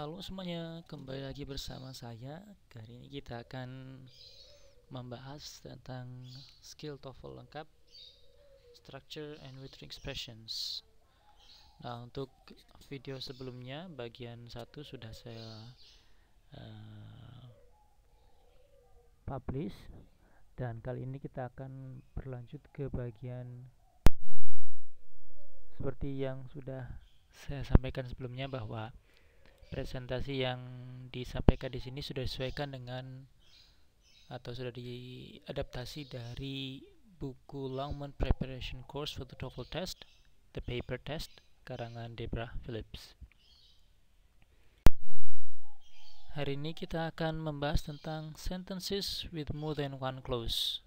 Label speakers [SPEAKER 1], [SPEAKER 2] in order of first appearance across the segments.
[SPEAKER 1] Halo semuanya, kembali lagi bersama saya. Kali ini kita akan membahas tentang skill TOEFL lengkap, structure and with expressions. Nah, untuk video sebelumnya bagian satu sudah saya uh, publish dan kali ini kita akan berlanjut ke bagian seperti yang sudah saya sampaikan sebelumnya bahwa presentasi yang disampaikan di sini sudah disesuaikan dengan atau sudah diadaptasi dari buku Longman Preparation Course for the TOEFL Test, The Paper Test, karangan Debra Phillips. Hari ini kita akan membahas tentang sentences with more than one clause.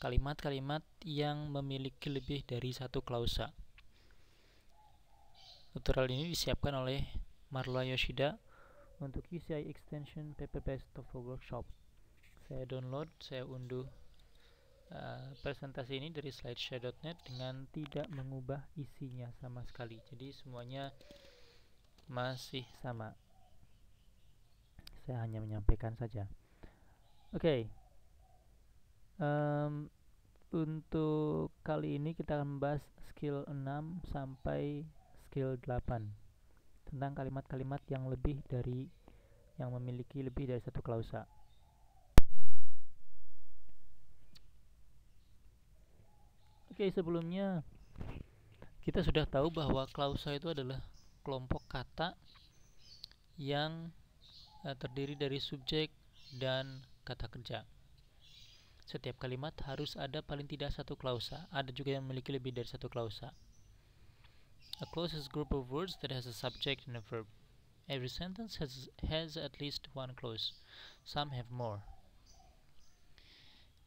[SPEAKER 1] Kalimat-kalimat yang memiliki lebih dari satu klausa. Tutorial ini disiapkan oleh Marla Yoshida untuk UCI extension paper-based TOEFL workshop. Saya download, saya unduh uh, presentasi ini dari slideshare.net dengan tidak mengubah isinya sama sekali. Jadi semuanya masih sama. Saya hanya menyampaikan saja. Oke. Okay. Um, untuk kali ini kita akan membahas skill 6 sampai skill 8 tentang kalimat-kalimat yang lebih dari yang memiliki lebih dari satu klausa. Oke, sebelumnya kita sudah tahu bahwa klausa itu adalah kelompok kata yang eh, terdiri dari subjek dan kata kerja. Setiap kalimat harus ada paling tidak satu klausa, ada juga yang memiliki lebih dari satu klausa. A closest group of words that has a subject and a verb. Every sentence has, has at least one clause. Some have more.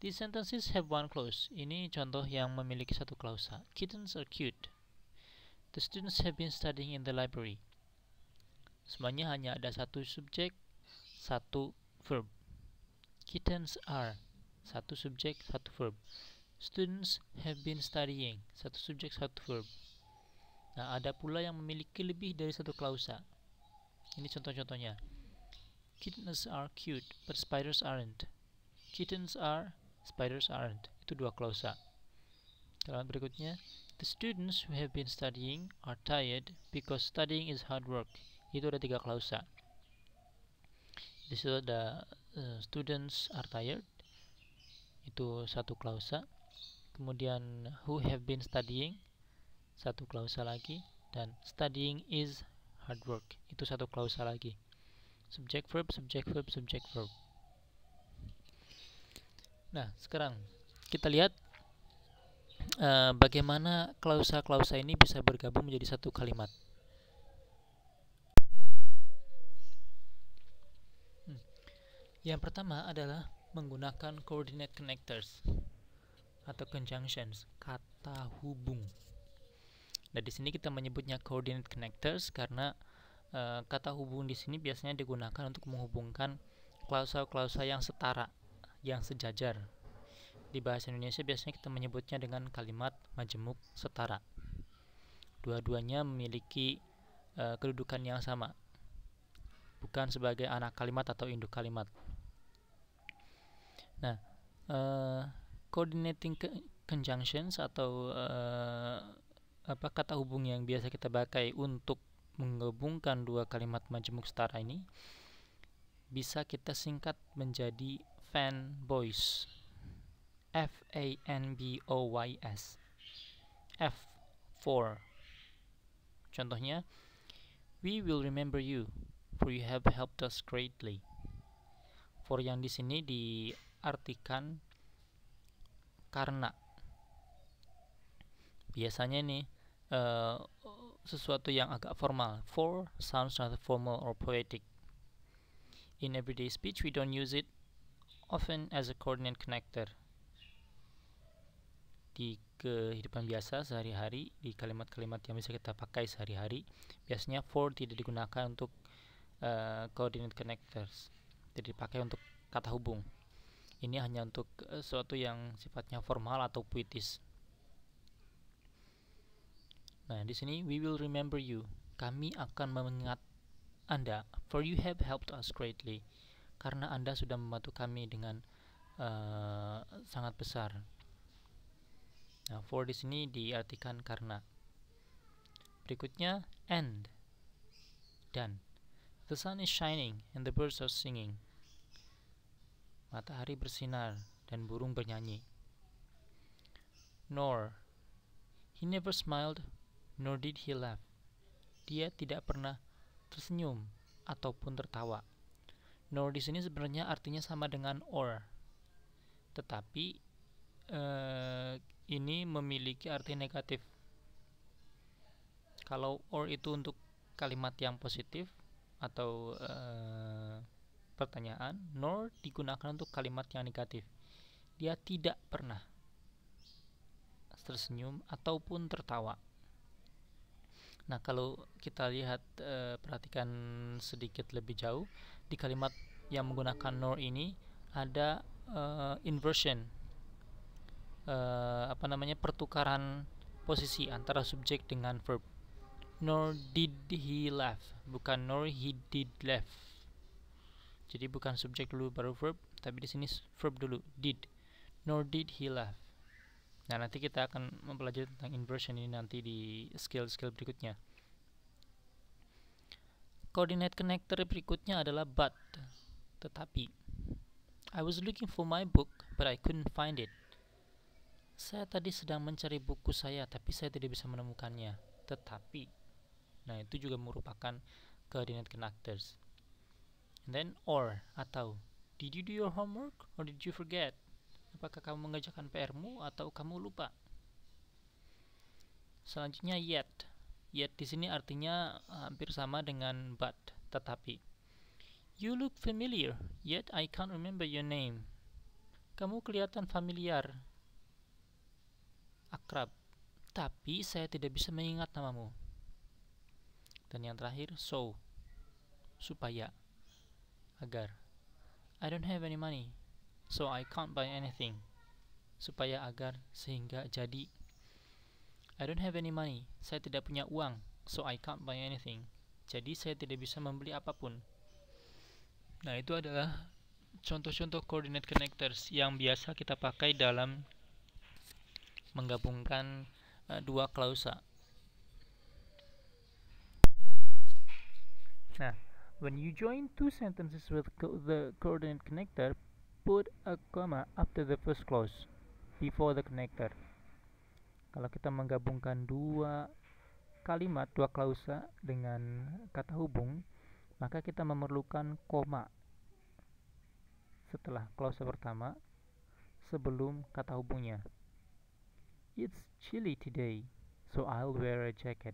[SPEAKER 1] These sentences have one clause. Ini contoh yang memiliki satu klausa. Kittens are cute. The students have been studying in the library. Semuanya hanya ada satu subjek, satu verb. Kittens are satu subjek, satu verb. Students have been studying satu subjek, satu verb. Nah, ada pula yang memiliki lebih dari satu klausa. Ini contoh-contohnya. Kittens are cute, but spiders aren't. Kittens are, spiders aren't. Itu dua klausa. kalau berikutnya, the students who have been studying are tired because studying is hard work. Itu ada tiga klausa. Di situ ada uh, students are tired. Itu satu klausa. Kemudian who have been studying satu klausa lagi dan studying is hard work itu satu klausa lagi subject verb subject verb subject verb nah sekarang kita lihat uh, bagaimana klausa-klausa ini bisa bergabung menjadi satu kalimat hmm. yang pertama adalah menggunakan coordinate connectors atau conjunctions kata hubung Nah, di sini kita menyebutnya coordinate connectors karena e, kata hubung di sini biasanya digunakan untuk menghubungkan klausa-klausa yang setara, yang sejajar. Di bahasa Indonesia biasanya kita menyebutnya dengan kalimat majemuk setara. Dua-duanya memiliki e, kedudukan yang sama, bukan sebagai anak kalimat atau induk kalimat. Nah, uh, coordinating conjunctions atau uh, apa kata hubung yang biasa kita pakai untuk menggabungkan dua kalimat majemuk setara ini bisa kita singkat menjadi fanboys F A N B O Y S F for contohnya we will remember you for you have helped us greatly for yang di sini diartikan karena biasanya nih uh, sesuatu yang agak formal. For sounds rather formal or poetic. In everyday speech, we don't use it often as a coordinate connector. Di kehidupan biasa sehari-hari, di kalimat-kalimat yang bisa kita pakai sehari-hari, biasanya for tidak digunakan untuk uh, coordinate connectors, tidak dipakai untuk kata hubung. Ini hanya untuk uh, sesuatu yang sifatnya formal atau puitis. Nah, di sini we will remember you. Kami akan mengingat Anda, for you have helped us greatly. Karena Anda sudah membantu kami dengan uh, sangat besar. Nah, for di sini diartikan karena. Berikutnya and dan The sun is shining and the birds are singing. Matahari bersinar dan burung bernyanyi. Nor he never smiled nor did he laugh. Dia tidak pernah tersenyum ataupun tertawa. Nor di sini sebenarnya artinya sama dengan or. Tetapi uh, ini memiliki arti negatif. Kalau or itu untuk kalimat yang positif atau uh, pertanyaan, nor digunakan untuk kalimat yang negatif. Dia tidak pernah tersenyum ataupun tertawa. Nah, kalau kita lihat e, perhatikan sedikit lebih jauh di kalimat yang menggunakan nor ini ada e, inversion. E, apa namanya? pertukaran posisi antara subjek dengan verb. Nor did he laugh, bukan nor he did laugh. Jadi bukan subjek dulu baru verb, tapi di sini verb dulu did. Nor did he laugh. Nah, nanti kita akan mempelajari tentang inversion ini nanti di skill-skill berikutnya. Coordinate connector berikutnya adalah but, tetapi. I was looking for my book, but I couldn't find it. Saya tadi sedang mencari buku saya, tapi saya tidak bisa menemukannya. Tetapi. Nah, itu juga merupakan coordinate connectors. And then or atau did you do your homework or did you forget? apakah kamu mengerjakan PR-mu atau kamu lupa? Selanjutnya yet. Yet di sini artinya eh, hampir sama dengan but, tetapi. You look familiar, yet I can't remember your name. Kamu kelihatan familiar, akrab, tapi saya tidak bisa mengingat namamu. Dan yang terakhir, so, supaya, agar. I don't have any money so I can't buy anything supaya agar sehingga jadi I don't have any money saya tidak punya uang so I can't buy anything jadi saya tidak bisa membeli apapun nah itu adalah contoh-contoh coordinate connectors yang biasa kita pakai dalam menggabungkan uh, dua klausa. Nah, when you join two sentences with co the coordinate connector, put a comma after the first clause before the connector kalau kita menggabungkan dua kalimat dua klausa dengan kata hubung maka kita memerlukan koma setelah klausa pertama sebelum kata hubungnya It's chilly today so I'll wear a jacket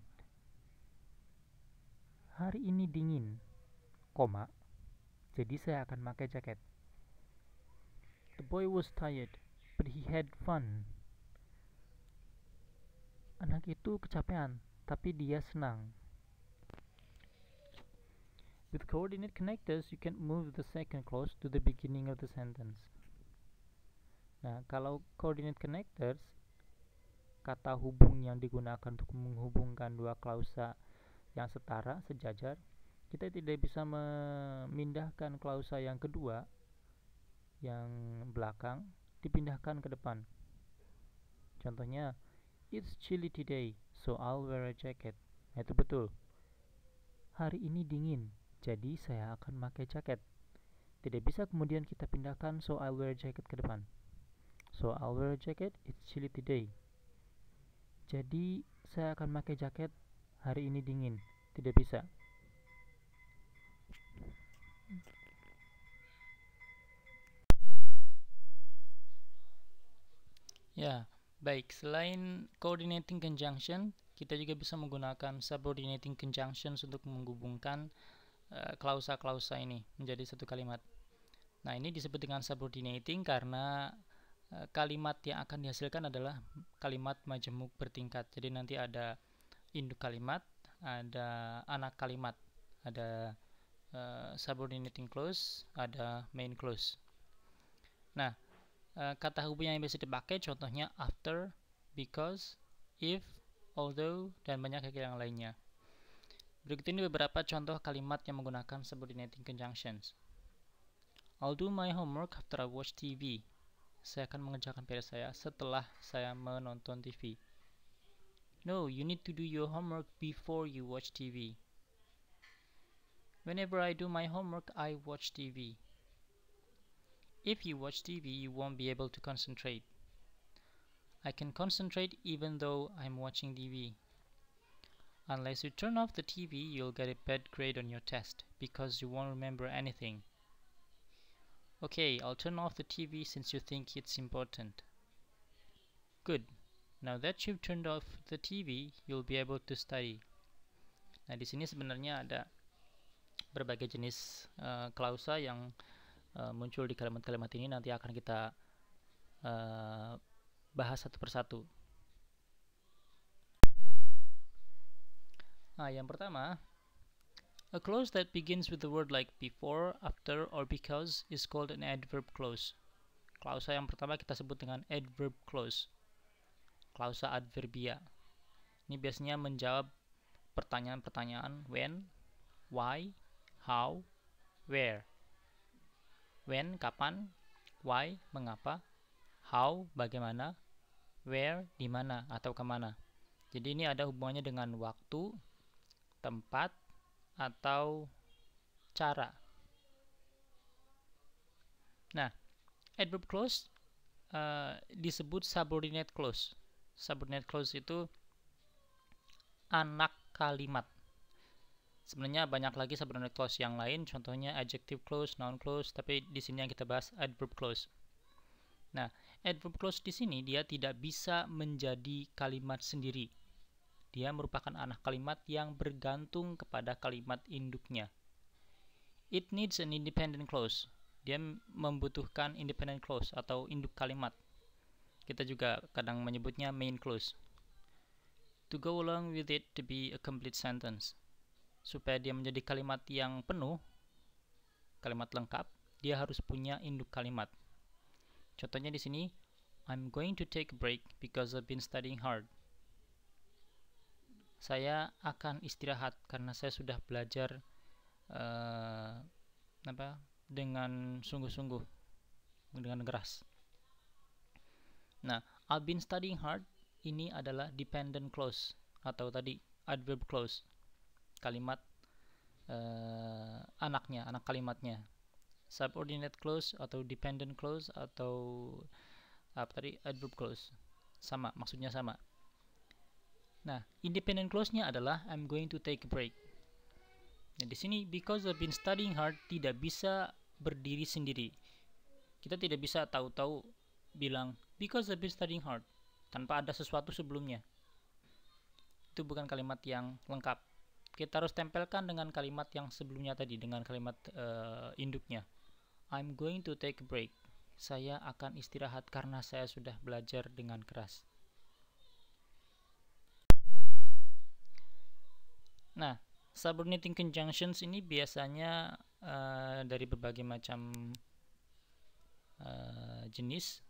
[SPEAKER 1] Hari ini dingin koma jadi saya akan pakai jaket The boy was tired, but he had fun. Anak itu kecapean, tapi dia senang. With coordinate connectors, you can move the second clause to the beginning of the sentence. Nah, kalau coordinate connectors, kata hubung yang digunakan untuk menghubungkan dua klausa yang setara, sejajar, kita tidak bisa memindahkan klausa yang kedua yang belakang dipindahkan ke depan. Contohnya, it's chilly today, so I'll wear a jacket. Nah, itu betul. Hari ini dingin, jadi saya akan pakai jaket. Tidak bisa kemudian kita pindahkan so I'll wear a jacket ke depan. So I'll wear a jacket, it's chilly today. Jadi, saya akan pakai jaket hari ini dingin. Tidak bisa. Ya, baik. Selain coordinating conjunction, kita juga bisa menggunakan subordinating conjunctions untuk menghubungkan eh, klausa-klausa uh, ini menjadi satu kalimat. Nah, ini disebut dengan subordinating karena uh, kalimat yang akan dihasilkan adalah kalimat majemuk bertingkat. Jadi nanti ada induk kalimat, ada anak kalimat, ada uh, subordinating clause, ada main clause. Nah, Eh, kata hubungan yang bisa dipakai contohnya after, because, if, although, dan banyak lagi yang lainnya. Berikut ini beberapa contoh kalimat yang menggunakan subordinating conjunctions. I'll do my homework after I watch TV. Saya akan mengerjakan PR saya setelah saya menonton TV. No, you need to do your homework before you watch TV. Whenever I do my homework, I watch TV. If you watch TV, you won't be able to concentrate. I can concentrate even though I'm watching TV. Unless you turn off the TV, you'll get a bad grade on your test because you won't remember anything. Okay, I'll turn off the TV since you think it's important. Good. Now that you've turned off the TV, you'll be able to study. Nah, di sini sebenarnya ada berbagai jenis uh, klausa yang Eh, muncul di kalimat-kalimat ini nanti akan kita uh, bahas satu persatu. Nah, yang pertama, a clause that begins with the word like before, after, or because is called an adverb clause. Klausa yang pertama kita sebut dengan adverb clause. Klausa adverbia. Ini biasanya menjawab pertanyaan-pertanyaan when, why, how, where when kapan, why mengapa, how bagaimana, where di mana atau kemana. Jadi ini ada hubungannya dengan waktu, tempat, atau cara. Nah, adverb clause uh, disebut subordinate clause. Subordinate clause itu anak kalimat. Sebenarnya banyak lagi subordinate clause yang lain, contohnya adjective clause, noun clause, tapi di sini yang kita bahas adverb clause. Nah, adverb clause di sini dia tidak bisa menjadi kalimat sendiri. Dia merupakan anak kalimat yang bergantung kepada kalimat induknya. It needs an independent clause. Dia membutuhkan independent clause atau induk kalimat. Kita juga kadang menyebutnya main clause. To go along with it to be a complete sentence supaya dia menjadi kalimat yang penuh, kalimat lengkap, dia harus punya induk kalimat. Contohnya di sini, I'm going to take a break because I've been studying hard. Saya akan istirahat karena saya sudah belajar uh, apa dengan sungguh-sungguh, dengan keras. Nah, I've been studying hard ini adalah dependent clause atau tadi adverb clause kalimat uh, anaknya, anak kalimatnya. Subordinate clause atau dependent clause atau apa tadi adverb clause. Sama, maksudnya sama. Nah, independent clause-nya adalah I'm going to take a break. Nah, di sini because I've been studying hard tidak bisa berdiri sendiri. Kita tidak bisa tahu-tahu bilang because I've been studying hard tanpa ada sesuatu sebelumnya. Itu bukan kalimat yang lengkap kita harus tempelkan dengan kalimat yang sebelumnya tadi dengan kalimat uh, induknya I'm going to take a break saya akan istirahat karena saya sudah belajar dengan keras nah subordinating conjunctions ini biasanya uh, dari berbagai macam uh, jenis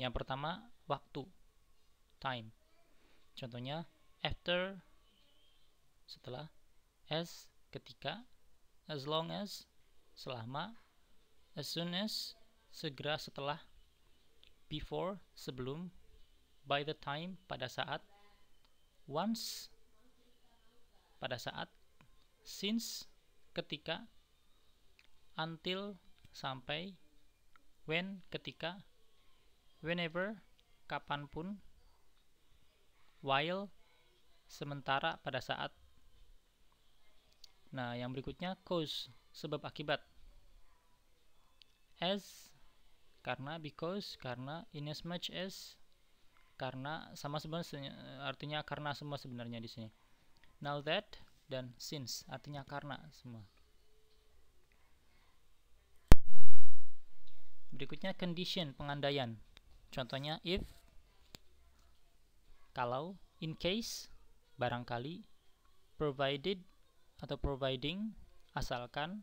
[SPEAKER 1] yang pertama waktu time contohnya after setelah as ketika as long as selama as soon as segera setelah before sebelum by the time pada saat once pada saat since ketika until sampai when ketika whenever kapanpun while sementara pada saat Nah, yang berikutnya cause, sebab akibat. As karena because karena in as much as karena sama sebenarnya artinya karena semua sebenarnya di sini. Now that dan since artinya karena semua. Berikutnya condition pengandaian. Contohnya if kalau in case barangkali provided atau providing asalkan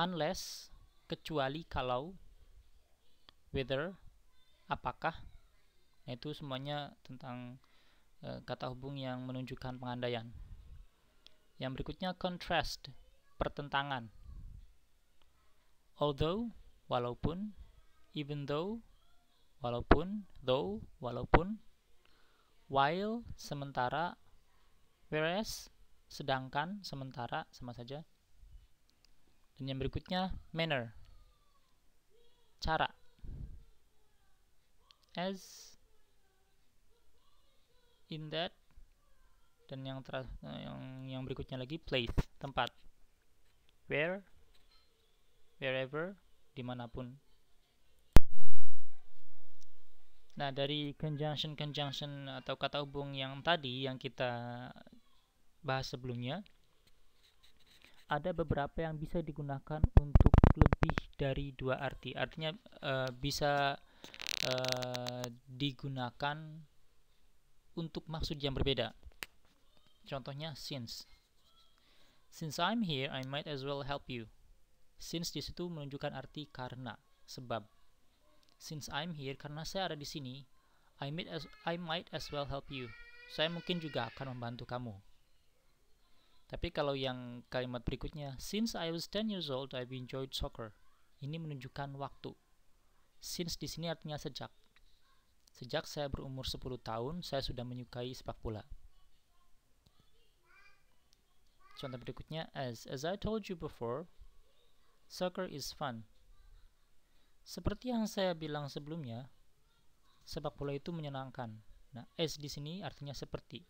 [SPEAKER 1] unless kecuali kalau whether apakah nah, itu semuanya tentang e, kata hubung yang menunjukkan pengandaian yang berikutnya contrast pertentangan although walaupun even though walaupun though walaupun while sementara whereas sedangkan, sementara, sama saja. Dan yang berikutnya, manner. Cara. As, in that, dan yang ter yang yang berikutnya lagi place tempat where wherever dimanapun nah dari conjunction conjunction atau kata hubung yang tadi yang kita bahas sebelumnya, ada beberapa yang bisa digunakan untuk lebih dari dua arti. Artinya uh, bisa uh, digunakan untuk maksud yang berbeda. Contohnya since. Since I'm here, I might as well help you. Since di situ menunjukkan arti karena, sebab. Since I'm here, karena saya ada di sini, I might as, I might as well help you. Saya mungkin juga akan membantu kamu. Tapi kalau yang kalimat berikutnya, since I was 10 years old, I've enjoyed soccer. Ini menunjukkan waktu. Since di sini artinya sejak. Sejak saya berumur 10 tahun, saya sudah menyukai sepak bola. Contoh berikutnya, as as I told you before, soccer is fun. Seperti yang saya bilang sebelumnya, sepak bola itu menyenangkan. Nah, as di sini artinya seperti.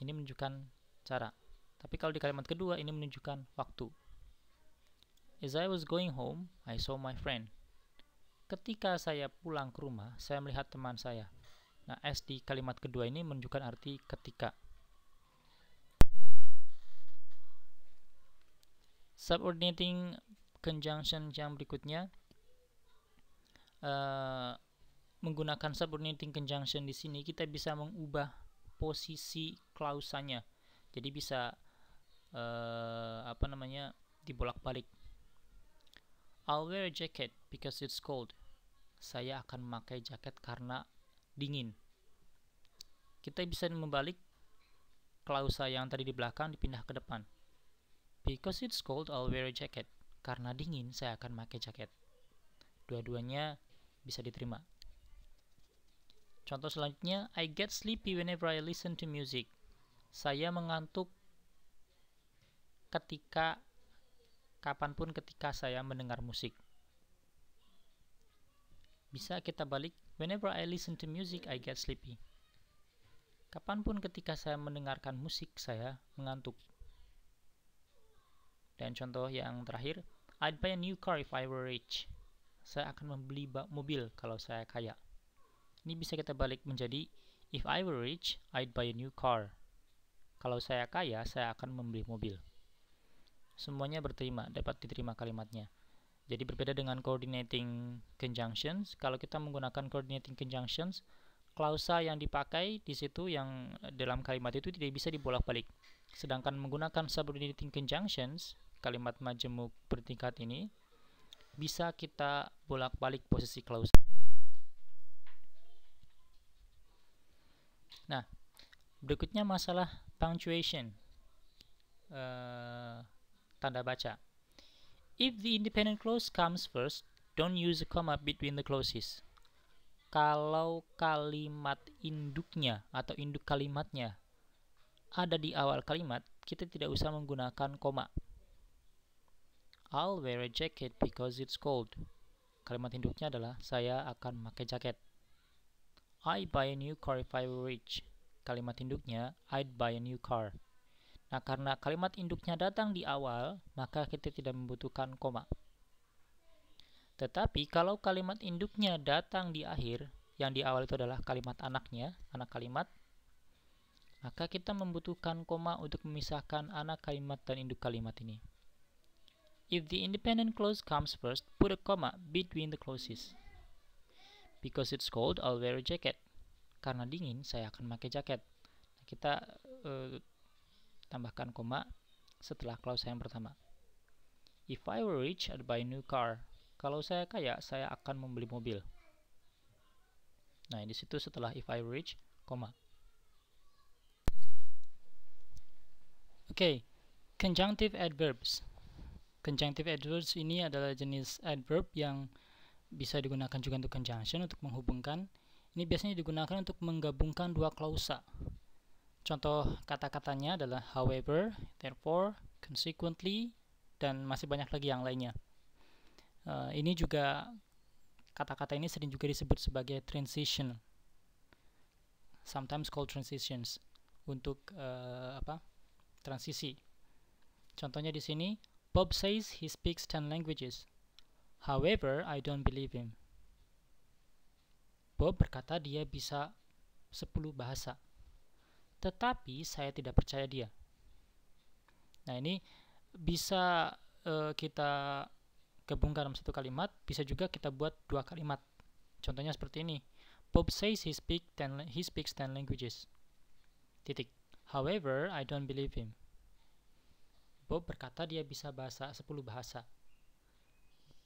[SPEAKER 1] Ini menunjukkan cara. Tapi kalau di kalimat kedua ini menunjukkan waktu. As I was going home, I saw my friend. Ketika saya pulang ke rumah, saya melihat teman saya. Nah, S di kalimat kedua ini menunjukkan arti ketika. Subordinating conjunction yang berikutnya uh, menggunakan subordinating conjunction di sini kita bisa mengubah posisi klausanya jadi bisa uh, apa namanya dibolak-balik I'll wear a jacket because it's cold saya akan memakai jaket karena dingin kita bisa membalik klausa yang tadi di belakang dipindah ke depan because it's cold I'll wear a jacket karena dingin saya akan memakai jaket dua-duanya bisa diterima Contoh selanjutnya, I get sleepy whenever I listen to music. Saya mengantuk ketika kapanpun ketika saya mendengar musik. Bisa kita balik, whenever I listen to music, I get sleepy. Kapanpun ketika saya mendengarkan musik, saya mengantuk. Dan contoh yang terakhir, I'd buy a new car if I were rich. Saya akan membeli mobil kalau saya kaya. Ini bisa kita balik menjadi If I were rich, I'd buy a new car. Kalau saya kaya, saya akan membeli mobil. Semuanya berterima, dapat diterima kalimatnya. Jadi berbeda dengan coordinating conjunctions, kalau kita menggunakan coordinating conjunctions, klausa yang dipakai di situ yang dalam kalimat itu tidak bisa dibolak-balik. Sedangkan menggunakan subordinating conjunctions, kalimat majemuk bertingkat ini, bisa kita bolak-balik posisi klausa. Nah, Berikutnya masalah punctuation. Uh, tanda baca. If the independent clause comes first, don't use a comma between the clauses. Kalau kalimat induknya atau induk kalimatnya ada di awal kalimat, kita tidak usah menggunakan koma. I'll wear a jacket because it's cold. Kalimat induknya adalah saya akan pakai jaket. I buy a new car if I were kalimat induknya I'd buy a new car. Nah, karena kalimat induknya datang di awal, maka kita tidak membutuhkan koma. Tetapi kalau kalimat induknya datang di akhir, yang di awal itu adalah kalimat anaknya, anak kalimat, maka kita membutuhkan koma untuk memisahkan anak kalimat dan induk kalimat ini. If the independent clause comes first, put a comma between the clauses. Because it's cold, I'll wear a jacket karena dingin saya akan pakai jaket. Nah, kita uh, tambahkan koma setelah klausa yang pertama. If I were rich, I'd buy a new car. Kalau saya kaya, saya akan membeli mobil. Nah, di situ setelah if I were rich, koma. Oke, okay. conjunctive adverbs. Conjunctive adverbs ini adalah jenis adverb yang bisa digunakan juga untuk conjunction untuk menghubungkan ini biasanya digunakan untuk menggabungkan dua klausa. Contoh kata-katanya adalah however, therefore, consequently, dan masih banyak lagi yang lainnya. Uh, ini juga kata-kata ini sering juga disebut sebagai transition, sometimes called transitions untuk uh, apa transisi. Contohnya di sini, Bob says he speaks ten languages. However, I don't believe him. Bob berkata dia bisa 10 bahasa. Tetapi saya tidak percaya dia. Nah, ini bisa uh, kita gabungkan dalam satu kalimat, bisa juga kita buat dua kalimat. Contohnya seperti ini. Bob says he speak ten he speaks 10 languages. Titik. However, I don't believe him. Bob berkata dia bisa bahasa 10 bahasa.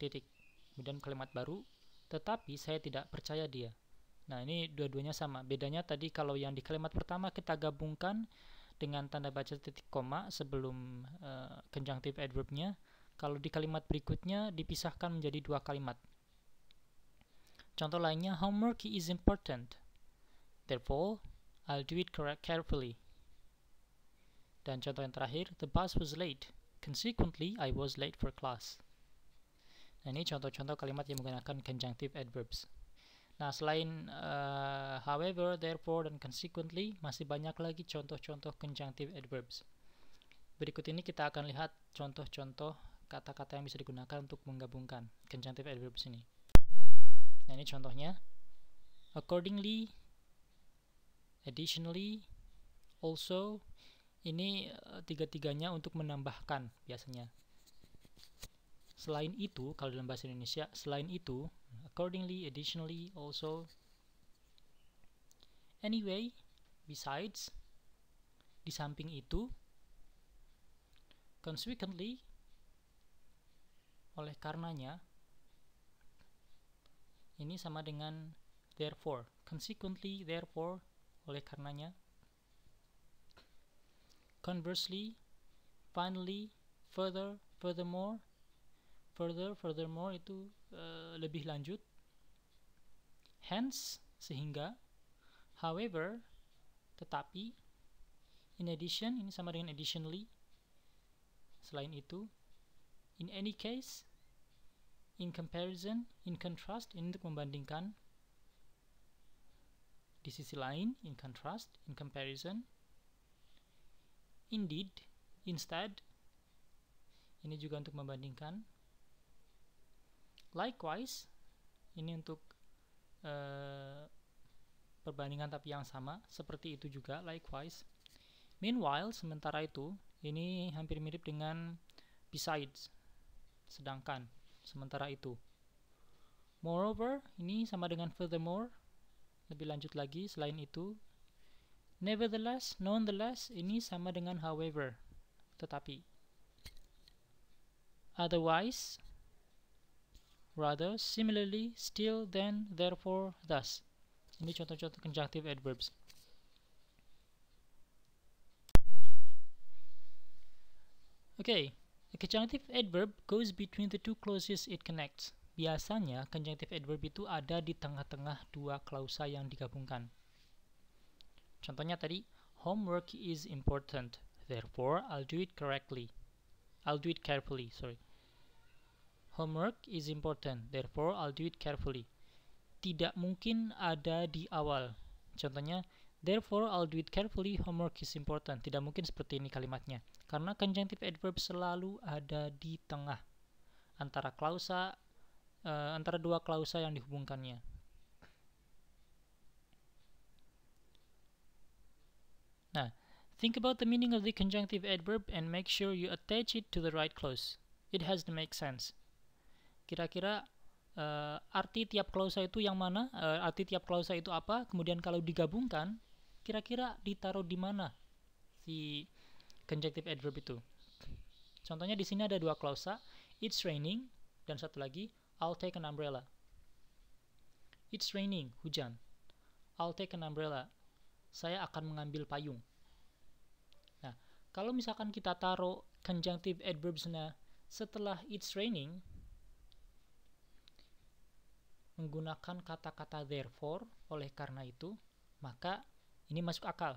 [SPEAKER 1] Titik. Kemudian kalimat baru, tetapi saya tidak percaya dia. Nah, ini dua-duanya sama. Bedanya tadi kalau yang di kalimat pertama kita gabungkan dengan tanda baca titik koma sebelum uh, eh, conjunctive adverbnya. Kalau di kalimat berikutnya dipisahkan menjadi dua kalimat. Contoh lainnya, homework is important. Therefore, I'll do it carefully. Dan contoh yang terakhir, the bus was late. Consequently, I was late for class. Nah, ini contoh-contoh kalimat yang menggunakan conjunctive adverbs. Nah, selain uh, however, therefore, dan consequently, masih banyak lagi contoh-contoh conjunctive adverbs. Berikut ini kita akan lihat contoh-contoh kata-kata yang bisa digunakan untuk menggabungkan conjunctive adverbs ini. Nah, ini contohnya. Accordingly, additionally, also, ini eh, tiga-tiganya untuk menambahkan biasanya. Selain itu, kalau dalam bahasa Indonesia, selain itu, accordingly additionally also anyway besides di samping itu consequently oleh karenanya ini sama dengan therefore consequently therefore oleh karenanya conversely finally further furthermore further furthermore itu Eh, lebih lanjut hence sehingga however tetapi in addition ini sama dengan additionally selain itu in any case in comparison in contrast ini untuk membandingkan di sisi lain in contrast in comparison indeed instead ini juga untuk membandingkan likewise ini untuk uh, perbandingan tapi yang sama seperti itu juga likewise meanwhile sementara itu ini hampir mirip dengan besides sedangkan sementara itu moreover ini sama dengan furthermore lebih lanjut lagi selain itu nevertheless nonetheless ini sama dengan however tetapi otherwise rather, similarly, still, then, therefore, thus. Ini contoh-contoh conjunctive adverbs. Okay, a conjunctive adverb goes between the two clauses it connects. Biasanya, conjunctive adverb itu ada di tengah-tengah dua klausa yang digabungkan. Contohnya tadi, homework is important, therefore I'll do it correctly. I'll do it carefully, sorry. Homework is important, therefore I'll do it carefully. Tidak mungkin ada di awal. Contohnya, Therefore, I'll do it carefully. Homework is important. Tidak mungkin seperti ini kalimatnya. Karena conjunctive adverb selalu ada di tengah antara klausa uh, antara dua klausa yang dihubungkannya. Nah, think about the meaning of the conjunctive adverb and make sure you attach it to the right clause. It has to make sense kira-kira uh, arti tiap klausa itu yang mana, uh, arti tiap klausa itu apa, kemudian kalau digabungkan, kira-kira ditaruh di mana si conjunctive adverb itu. Contohnya di sini ada dua klausa, it's raining, dan satu lagi, I'll take an umbrella. It's raining, hujan. I'll take an umbrella. Saya akan mengambil payung. Nah, kalau misalkan kita taruh conjunctive adverbs-nya setelah it's raining, menggunakan kata-kata therefore, oleh karena itu, maka ini masuk akal.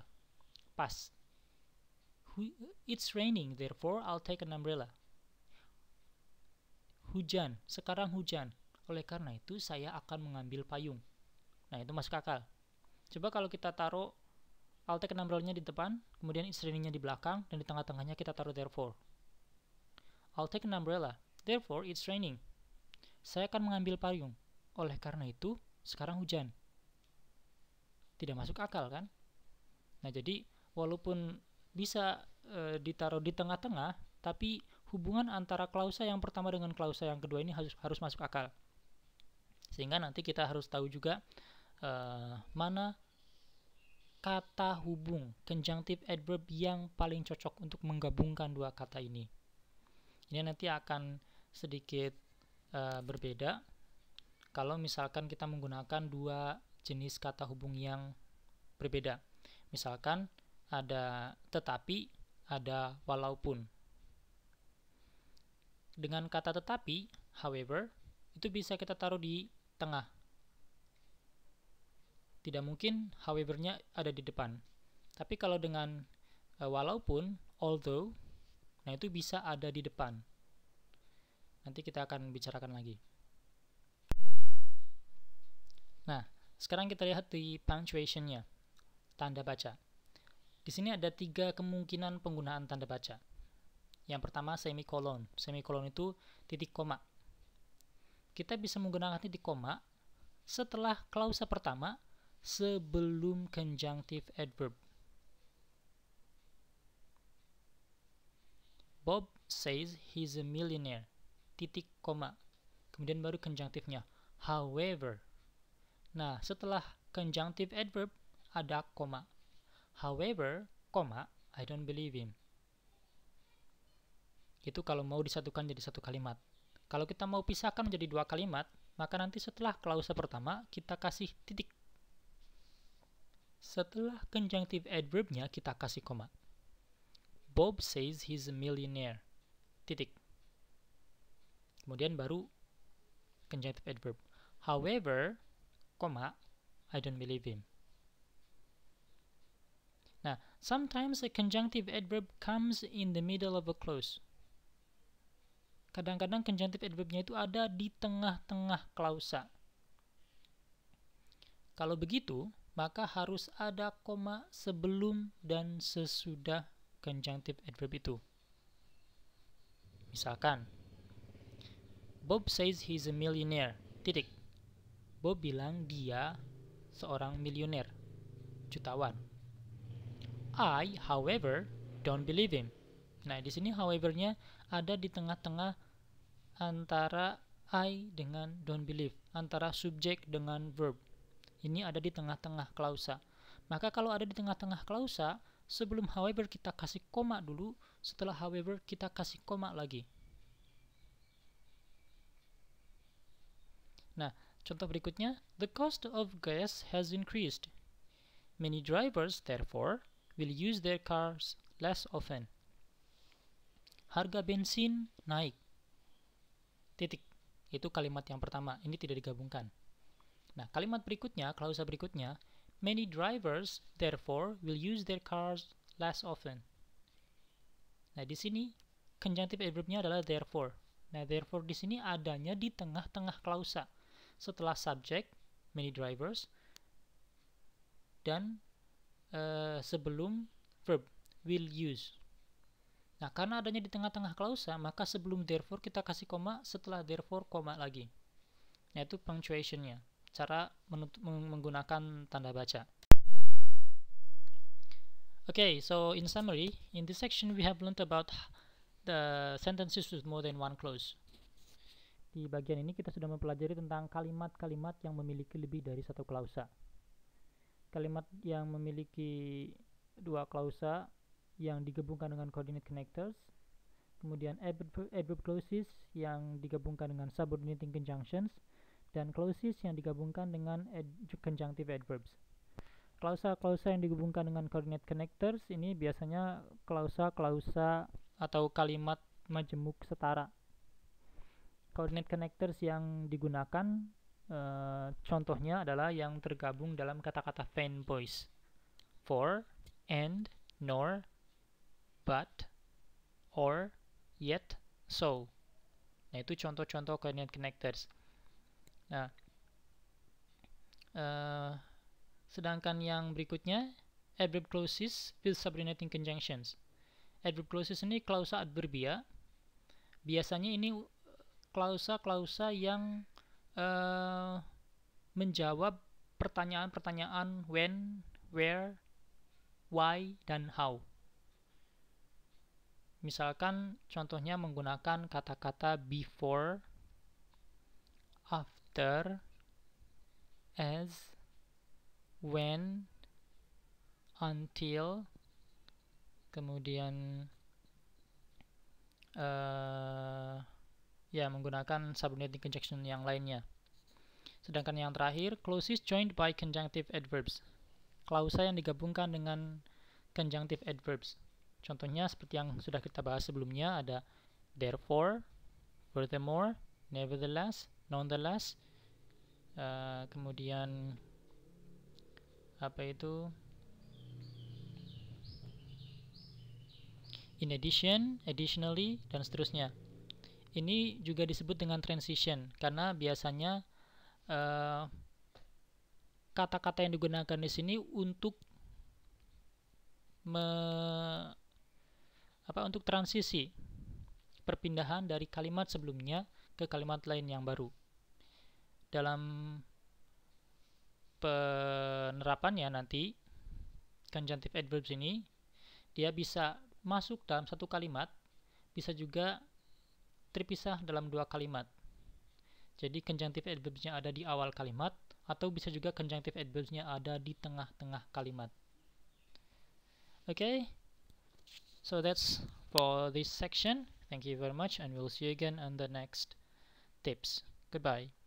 [SPEAKER 1] Pas. It's raining, therefore I'll take an umbrella. Hujan, sekarang hujan. Oleh karena itu, saya akan mengambil payung. Nah, itu masuk akal. Coba kalau kita taruh I'll take an umbrella-nya di depan, kemudian it's raining-nya di belakang, dan di tengah-tengahnya kita taruh therefore. I'll take an umbrella. Therefore, it's raining. Saya akan mengambil payung. Oleh karena itu, sekarang hujan. Tidak masuk akal kan? Nah, jadi walaupun bisa e, ditaruh di tengah-tengah, tapi hubungan antara klausa yang pertama dengan klausa yang kedua ini harus harus masuk akal. Sehingga nanti kita harus tahu juga e, mana kata hubung conjunctive adverb yang paling cocok untuk menggabungkan dua kata ini. Ini nanti akan sedikit uh, berbeda kalau misalkan kita menggunakan dua jenis kata hubung yang berbeda. Misalkan ada tetapi, ada walaupun. Dengan kata tetapi, however, itu bisa kita taruh di tengah. Tidak mungkin however-nya ada di depan. Tapi kalau dengan uh, walaupun, although, nah itu bisa ada di depan. Nanti kita akan bicarakan lagi. Nah, sekarang kita lihat di punctuation-nya, tanda baca. Di sini ada tiga kemungkinan penggunaan tanda baca. Yang pertama, semicolon. Semicolon itu titik koma. Kita bisa menggunakan titik koma setelah klausa pertama sebelum conjunctive adverb. Bob says he's a millionaire. Titik koma. Kemudian baru conjunctive-nya. However, Nah, setelah conjunctive adverb ada koma. However, koma, I don't believe him. Itu kalau mau disatukan jadi satu kalimat. Kalau kita mau pisahkan menjadi dua kalimat, maka nanti setelah klausa pertama kita kasih titik. Setelah conjunctive adverbnya kita kasih koma. Bob says he's a millionaire. Titik. Kemudian baru conjunctive adverb. However, comma, I don't believe him. Now, nah, sometimes a conjunctive adverb comes in the middle of a clause. Kadang-kadang conjunctive adverbnya itu ada di tengah-tengah klausa. Kalau begitu, maka harus ada koma sebelum dan sesudah conjunctive adverb itu. Misalkan, Bob says he's a millionaire. Titik. Bob bilang dia seorang milioner, jutawan. I, however, don't believe him. Nah, di sini however-nya ada di tengah-tengah antara I dengan don't believe, antara subjek dengan verb. Ini ada di tengah-tengah klausa. Maka kalau ada di tengah-tengah klausa, sebelum however kita kasih koma dulu, setelah however kita kasih koma lagi. Nah, Contoh berikutnya, the cost of gas has increased. Many drivers, therefore, will use their cars less often. Harga bensin naik. Titik. Itu kalimat yang pertama. Ini tidak digabungkan. Nah, kalimat berikutnya, klausa berikutnya, many drivers, therefore, will use their cars less often. Nah, di sini conjunctive adverbnya adalah therefore. Nah, therefore di sini adanya di tengah-tengah klausa setelah subject many drivers dan uh, sebelum verb will use. Nah, karena adanya di tengah-tengah klausa, maka sebelum therefore kita kasih koma, setelah therefore koma lagi. Yaitu punctuationnya, cara menggunakan tanda baca. Okay, so in summary, in this section we have learned about the sentences with more than one clause. Di bagian ini kita sudah mempelajari tentang kalimat-kalimat yang memiliki lebih dari satu klausa. Kalimat yang memiliki dua klausa yang digabungkan dengan coordinate connectors, kemudian adverb, clauses yang digabungkan dengan subordinating conjunctions, dan clauses yang digabungkan dengan ad, conjunctive adverbs. Klausa-klausa yang digabungkan dengan coordinate connectors ini biasanya klausa-klausa atau kalimat majemuk setara coordinate connectors yang digunakan uh, contohnya adalah yang tergabung dalam kata-kata fanboys for, and, nor, but, or, yet, so. Nah, itu contoh-contoh coordinate connectors. Nah, uh, sedangkan yang berikutnya, adverb clauses with subordinating conjunctions. Adverb clauses ini klausa adverbia. Biasanya ini klausa-klausa yang uh, menjawab pertanyaan-pertanyaan when, where, why, dan how. Misalkan contohnya menggunakan kata-kata before, after, as, when, until, kemudian eh, ya menggunakan subordinating conjunction yang lainnya. Sedangkan yang terakhir, closest joined by conjunctive adverbs. Klausa yang digabungkan dengan conjunctive adverbs. Contohnya seperti yang sudah kita bahas sebelumnya ada therefore, furthermore, nevertheless, nonetheless, uh, kemudian apa itu in addition, additionally, dan seterusnya. Ini juga disebut dengan transition karena biasanya eh, kata-kata uh, yang digunakan di sini untuk me, apa untuk transisi perpindahan dari kalimat sebelumnya ke kalimat lain yang baru. Dalam penerapannya nanti conjunctive adverbs ini dia bisa masuk dalam satu kalimat, bisa juga terpisah dalam dua kalimat. Jadi conjunctive adverbs ada di awal kalimat, atau bisa juga conjunctive adverbs ada di tengah-tengah kalimat. okay? so that's for this section. Thank you very much, and we'll see you again on the next tips. Goodbye.